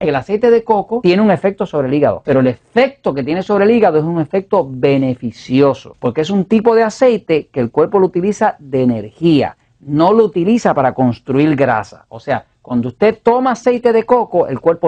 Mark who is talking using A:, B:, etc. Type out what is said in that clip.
A: El aceite de coco tiene un efecto sobre el hígado, pero el efecto que tiene sobre el hígado es un efecto beneficioso, porque es un tipo de aceite que el cuerpo lo utiliza de energía, no lo utiliza para construir grasa. O sea, cuando usted toma aceite de coco, el cuerpo